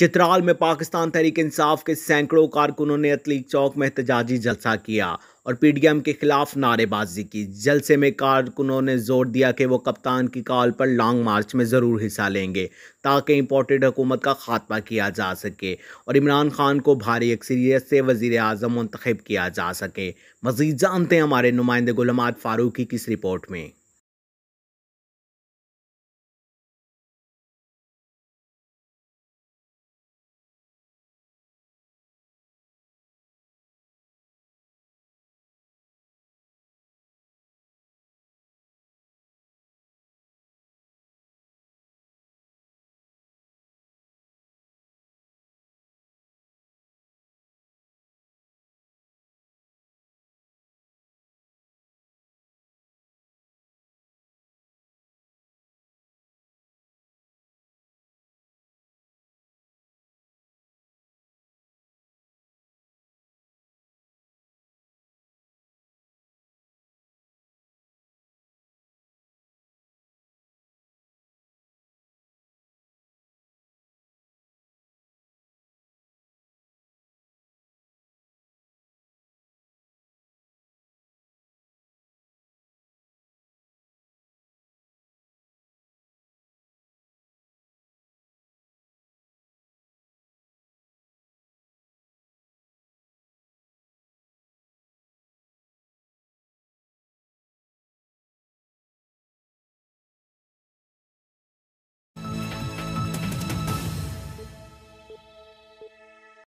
चित्राल में पाकिस्तान तहरीक इंसाफ के सैकड़ों कारकुनों ने अतलीक चौक में एहतजाजी जलसा किया और पीडीएम के खिलाफ नारेबाजी की जलसे में कारकुनों ने जोर दिया कि वो कप्तान की कॉल पर लॉन्ग मार्च में ज़रूर हिस्सा लेंगे ताकि इम्पोर्टेड हुकूमत का खात्मा किया जा सके और इमरान खान को भारी अक्सरियत से वजीर अजम मंतखब किया जा सके मज़ीद जानते हैं हमारे नुमाइंदे गुलमात फारूकी की रिपोर्ट में